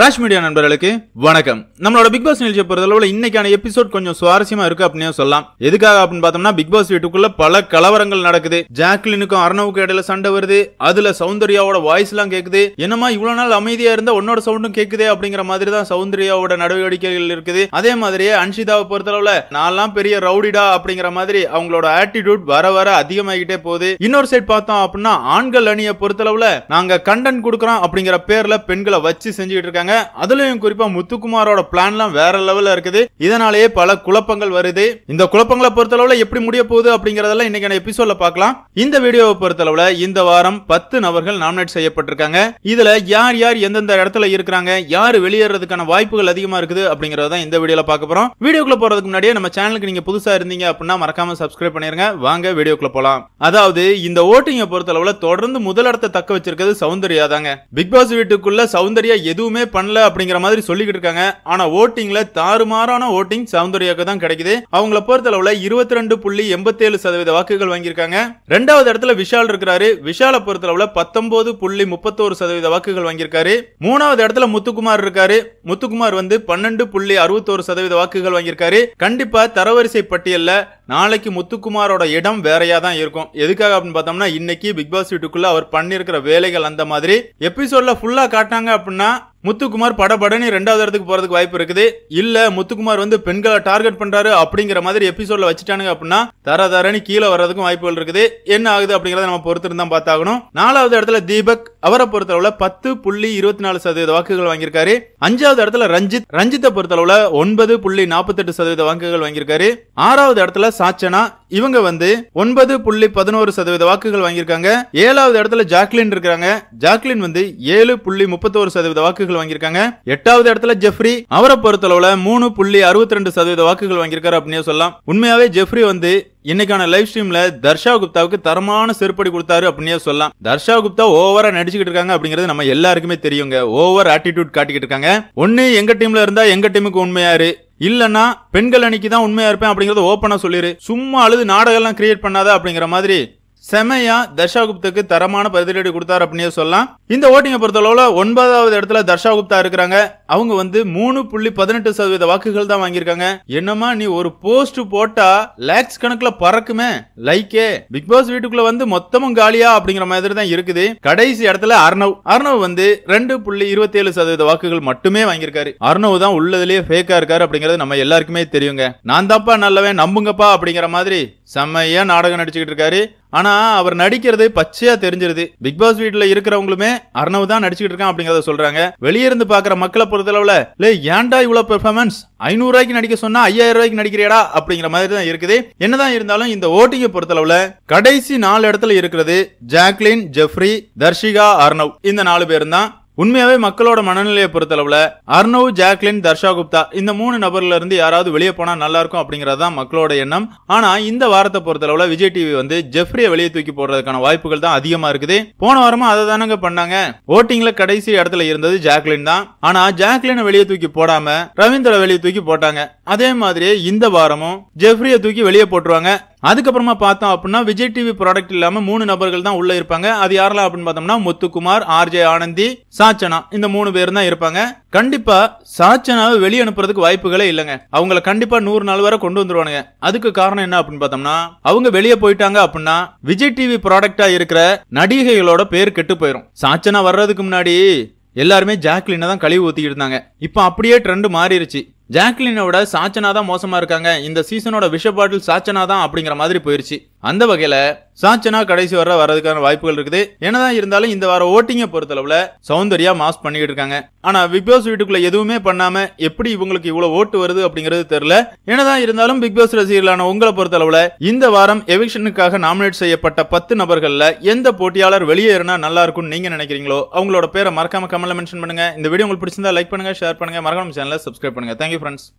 ராஷ் media நண்பர்களுக்கு வணக்கம் நம்மளோட பிக் பாஸ் நிகழ்ச்சியை அளவில் இன்னைக்கான எபிசோட் கொஞ்சம் சுவாரஸ்யமா இருக்கு அப்படின்னு சொல்லலாம் எதுக்காக அப்படின்னு பார்த்தோம்னா பிக் பாஸ் வீட்டுக்குள்ள பல கலவரங்கள் நடக்குது ஜாக்லினுக்கும் அர்ணவுக்கு இடையில சண்டை வருது அதுல சௌந்தர்யாவோட வாய்ஸ் எல்லாம் கேக்குது என்னமா இவ்வளவு நாள் அமைதியா இருந்தா உன்னோட சவுண்டும் கேக்குதே அப்படிங்கிற மாதிரி தான் சௌந்தர்யாவோட நடவடிக்கைகள் இருக்குது அதே மாதிரியே அன்ஷிதாவை பொறுத்தளவுல நான்லாம் பெரிய ரவுடிடா அப்படிங்கிற மாதிரி அவங்களோட ஆட்டிடியூட் வர வர அதிகமாகிட்டே போகுது இன்னொரு சைட் பார்த்தோம் அப்படின்னா ஆண்கள் அணியை பொறுத்தளவுல நாங்க கண்டென்ட் கொடுக்குறோம் அப்படிங்கிற பேர்ல பெண்களை வச்சு செஞ்சுட்டு இருக்காங்க இருக்காங்க அதுலயும் குறிப்பா முத்துக்குமாரோட பிளான்லாம் வேற லெவல்ல இருக்குது இதனாலேயே பல குழப்பங்கள் வருது இந்த குழப்பங்களை பொறுத்தளவுல எப்படி முடிய போகுது அப்படிங்கறதெல்லாம் இன்னைக்கான எபிசோட்ல பார்க்கலாம் இந்த வீடியோவை பொறுத்தளவுல இந்த வாரம் பத்து நபர்கள் நாமினேட் செய்யப்பட்டிருக்காங்க இதுல யார் யார் எந்தெந்த இடத்துல இருக்கிறாங்க யார் வெளியேறதுக்கான வாய்ப்புகள் அதிகமா இருக்குது அப்படிங்கறத இந்த வீடியோல பார்க்க போறோம் வீடியோக்குள்ள போறதுக்கு முன்னாடியே நம்ம சேனலுக்கு நீங்க புதுசா இருந்தீங்க அப்படின்னா மறக்காம சப்ஸ்கிரைப் பண்ணிருங்க வாங்க வீடியோக்குள்ள போலாம் அதாவது இந்த ஓட்டிங்க பொறுத்தளவுல தொடர்ந்து முதலிடத்தை தக்க வச்சிருக்கிறது சௌந்தர்யா தாங்க பிக் பாஸ் வீட்டுக்குள்ள சௌந்தர்யா எதுவுமே பண்ணல அப்படிங்கிற மாதிரி சொல்லிக்கிட்டு இருக்காங்க ஆனா ஓட்டிங்ல தாறுமாறான ஓட்டிங் சௌந்தர்யாவுக்கு தான் கிடைக்குது அவங்கள பொறுத்தளவுல இருபத்தி ரெண்டு புள்ளி எண்பத்தேழு சதவீத வாக்குகள் வாங்கியிருக்காங்க ரெண்டாவது இடத்துல விஷால் இருக்கிறாரு விஷால அளவுல பத்தொன்பது புள்ளி முப்பத்தோரு சதவீத வாக்குகள் வாங்கியிருக்காரு மூணாவது இடத்துல முத்துக்குமார் இருக்காரு முத்துக்குமார் வந்து பன்னெண்டு புள்ளி அறுபத்தோரு சதவீத வாக்குகள் வாங்கியிருக்காரு கண்டிப்பா தரவரிசை பட்டியல்ல நாளைக்கு முத்துக்குமாரோட இடம் வேறையா தான் இருக்கும் எதுக்காக அப்படின்னு பார்த்தோம்னா இன்னைக்கு பிக் பாஸ் வீட்டுக்குள்ள அவர் பண்ணிருக்கிற வேலைகள் அந்த மாதிரி எபிசோட்ல ஃபுல்லா காட்டினாங்க அப்படின்னா முத்துக்குமார் படபடன்னு ரெண்டாவது இடத்துக்கு போகிறதுக்கு வாய்ப்பு இருக்குது இல்லை முத்துக்குமார் வந்து பெண்களை டார்கெட் பண்ணுறாரு அப்படிங்கிற மாதிரி எபிசோட்ல வச்சுட்டானுங்க அப்படின்னா தர தரணி கீழே வர்றதுக்கும் வாய்ப்புகள் இருக்குது என்ன ஆகுது அப்படிங்கிறத நம்ம பொறுத்திருந்தா பார்த்தாகணும் நாலாவது இடத்துல தீபக் அவரை பொறுத்தளவுல பத்து புள்ளி இருபத்தி நாலு சதவீத வாக்குகள் வாங்கியிருக்காரு அஞ்சாவது இடத்துல ரஞ்சித் ரஞ்சித்தை பொறுத்தளவுல ஒன்பது புள்ளி நாற்பத்தெட்டு சதவீத வாக்குகள் வாங்கியிருக்காரு ஆறாவது இடத்துல சாச்சனா இவங்க வந்து ஒன்பது புள்ளி பதினோரு சதவீத வாக்குகள் வாங்கியிருக்காங்க ஏழாவது இடத்துல ஜாக்லின் இருக்கிறாங்க ஜாக்லின் வந்து ஏழு புள்ளி முப்பத்தோரு சதவீத வாக்குகள் வாங்கியிருக்காங்க எட்டாவது இடத்துல ஜெஃப்ரி அவரை பொறுத்தளவுல மூணு புள்ளி அறுபத்தி ரெண்டு சதவீத வாக்குகள் வாங்கியிருக்காரு அப்படின்னு சொல்லலாம் உண்மையாவே ஜெஃப்ரி வந்து இன்னைக்கான லைவ் ஸ்ட்ரீம்ல தர்ஷா குப்தாவுக்கு தரமான செருப்படி கொடுத்தாரு அப்படின்னே சொல்லலாம் தர்ஷா குப்தா ஓவரா நடிச்சுக்கிட்டு இருக்காங்க அப்படிங்கிறது நம்ம எல்லாருக்குமே தெரியுங்க ஓவர் ஆட்டிடியூட் காட்டிக்கிட்டு இருக்காங்க ஒன்னு எங்க டீம்ல இருந்தா எங்க டீமுக்கு உண்மையாரு இல்லைன்னா பெண்கள் அணிக்கு தான் உண்மையா இருப்பேன் அப்படிங்கறத ஓபனா சொல்லிரு சும்மா அழுது நாடகம்லாம் கிரியேட் பண்ணாத அப்படிங்கிற மாதிரி செமையா தர்ஷா குப்தாக்கு தரமான பதிலடி கொடுத்தாரு அப்படின்னு சொல்லலாம் இந்த ஓட்டிங்கை பொறுத்தளவுல ஒன்பதாவது இடத்துல தர்ஷா குப்தா இருக்கிறாங்க அவங்க வந்து மூணு புள்ளி பதினெட்டு சதவீத வாக்குகள் தான் வாங்கியிருக்காங்க என்னமா நீ ஒரு போஸ்ட் போட்டா லேக்ஸ் கணக்குல பறக்குமே லைக்கே பிக் பாஸ் வீட்டுக்குள்ள வந்து மொத்தமும் காலியா அப்படிங்கிற மாதிரி தான் இருக்குது கடைசி இடத்துல அர்ணவ் அர்ணவ் வந்து ரெண்டு புள்ளி இருபத்தி ஏழு சதவீத வாக்குகள் மட்டுமே வாங்கியிருக்காரு அர்ணவ் தான் உள்ளதுலயே ஃபேக்கா இருக்காரு அப்படிங்கறது நம்ம எல்லாருக்குமே தெரியுங்க நான் தாப்பா நல்லவே நம்புங்கப்பா அப்படிங்கிற மாதிரி செம்மையா நாடகம் நடிச்சுக்கிட்டு இருக்காரு ஆனா அவர் நடிக்கிறது பச்சையா தெரிஞ்சிருது பிக் பாஸ் வீட்டுல இருக்கிறவங்களுமே அர்ணவ் தான் நடிச்சுக்கிட்டு இருக்கான் அப்படிங்கறத சொல்றாங்க வெளியே இருந்து பாக்குற மக்களை பொறுத்தளவில் லே ஏன்டா இவ்வளோ பெர்ஃபார்மன்ஸ் ஐநூறுரூவாய்க்கு நடிக்க சொன்னால் ஐயாயிரம் ரூபாய்க்கு நடிக்கிறியாடா அப்படிங்கிற மாதிரி தான் இருக்குது என்னதான் இருந்தாலும் இந்த ஓட்டிங்கை பொறுத்தளவில் கடைசி நாலு இடத்துல இருக்கிறது ஜாக்லின் ஜெஃப்ரி தர்ஷிகா அர்ணவ் இந்த நாலு பேர் தான் உண்மையாவே மக்களோட மனநிலையை பொறுத்தளவுல அர்னவ் ஜாக்லின் தர்ஷா குப்தா இந்த மூணு நபர்ல இருந்து யாராவது வெளியே போனா நல்லா இருக்கும் அப்படிங்கறதான் மக்களோட எண்ணம் ஆனா இந்த வாரத்தை பொறுத்தளவுல விஜய் டிவி வந்து ஜெஃப்ரியை வெளியே தூக்கி போடுறதுக்கான வாய்ப்புகள் தான் அதிகமா இருக்குது போன வாரமும் அதை தானங்க பண்ணாங்க ஓட்டிங்ல கடைசி இடத்துல இருந்தது ஜாக்லின் தான் ஆனா ஜாக்லினை வெளியே தூக்கி போடாம ரவீந்திர வெளியே தூக்கி போட்டாங்க அதே மாதிரியே இந்த வாரமும் ஜெஃப்ரியை தூக்கி வெளியே போட்டுருவாங்க அதுக்கப்புறமா பார்த்தோம் அப்படின்னா விஜய் டிவி ப்ராடக்ட் இல்லாமல் மூணு நபர்கள் தான் உள்ளே இருப்பாங்க அது யாரெல்லாம் அப்படின்னு பார்த்தோம்னா முத்துக்குமார் ஆர்ஜே ஆனந்தி சாச்சனா இந்த மூணு பேரும் தான் இருப்பாங்க கண்டிப்பா சாச்சனாவை வெளியே அனுப்புறதுக்கு வாய்ப்புகளே இல்லைங்க அவங்கள கண்டிப்பா நூறு நாள் வரை கொண்டு வந்துருவானுங்க அதுக்கு காரணம் என்ன அப்படின்னு பார்த்தோம்னா அவங்க வெளியே போயிட்டாங்க அப்படின்னா விஜய் டிவி ப்ராடக்டா இருக்கிற நடிகைகளோட பேர் கெட்டு போயிடும் சாச்சனா வர்றதுக்கு முன்னாடி எல்லாருமே ஜாக்லினை தான் கழிவு ஊத்திக்கிட்டு இருந்தாங்க இப்போ அப்படியே ட்ரெண்ட் மாறிடுச்சு ஜாக்லினோட சாச்சனா தான் மோசமா இருக்காங்க இந்த சீசனோட விஷ பாட்டில் சாச்சனா தான் அப்படிங்கிற மாதிரி போயிருச்சு அந்த வகையில சாச்சனா கடைசி வர வர்றதுக்கான வாய்ப்புகள் இருக்குது என்னதான் இருந்தாலும் இந்த வாரம் ஓட்டிங்கை பொறுத்தளவுல சௌந்தர்யா மாஸ் பண்ணிக்கிட்டு இருக்காங்க ஆனா பிக் பாஸ் வீட்டுக்குள்ள எதுவுமே பண்ணாம எப்படி இவங்களுக்கு இவ்வளவு ஓட்டு வருது அப்படிங்கறது தெரியல என்னதான் இருந்தாலும் பிக் பாஸ் ரசிகர்களான உங்களை பொறுத்தளவுல இந்த வாரம் எவிக்ஷனுக்காக நாமினேட் செய்யப்பட்ட பத்து நபர்கள்ல எந்த போட்டியாளர் வெளியேறினா நல்லா இருக்கும் நீங்க நினைக்கிறீங்களோ அவங்களோட பேரை மறக்காம கமெண்ட்ல மென்ஷன் பண்ணுங்க இந்த வீடியோ உங்களுக்கு பிடிச்சிருந்தா லைக் பண்ணுங்க ஷேர் பண்ணுங்க மறக்காம சேனல சப்ஸ்கிரைப் பண்ணுங்க friends.